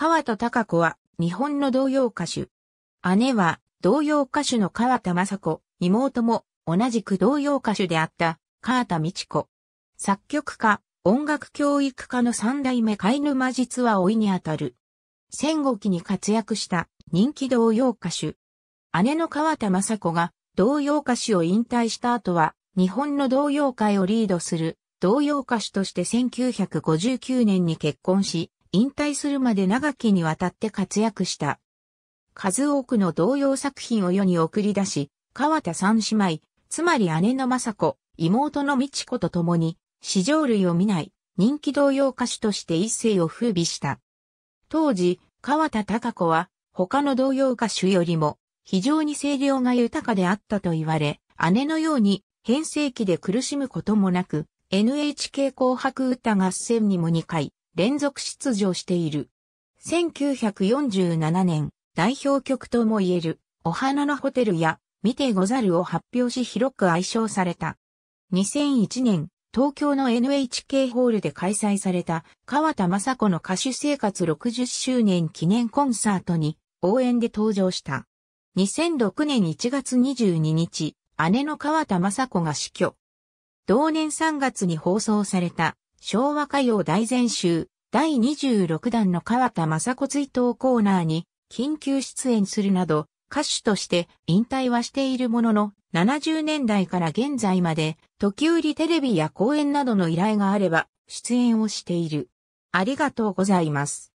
川田隆子は日本の童謡歌手。姉は童謡歌手の川田雅子、妹も同じく童謡歌手であった川田美智子。作曲家、音楽教育家の三代目貝沼実は老いにあたる。戦後期に活躍した人気童謡歌手。姉の川田雅子が童謡歌手を引退した後は日本の童謡界をリードする童謡歌手として1959年に結婚し、引退するまで長きにわたって活躍した。数多くの同様作品を世に送り出し、川田三姉妹、つまり姉の雅子、妹の美智子と共に、史上類を見ない人気童謡歌手として一世を風靡した。当時、川田隆子は他の童謡歌手よりも非常に声量が豊かであったと言われ、姉のように変声期で苦しむこともなく、NHK 紅白歌合戦にも2回、連続出場している。1947年、代表曲とも言える、お花のホテルや、見てござるを発表し広く愛称された。2001年、東京の NHK ホールで開催された川田雅子の歌手生活60周年記念コンサートに応援で登場した。2006年1月22日、姉の川田雅子が死去。同年3月に放送された昭和歌謡大全集第26弾の川田雅子追悼コーナーに緊急出演するなど歌手として引退はしているものの70年代から現在まで時折テレビや講演などの依頼があれば出演をしている。ありがとうございます。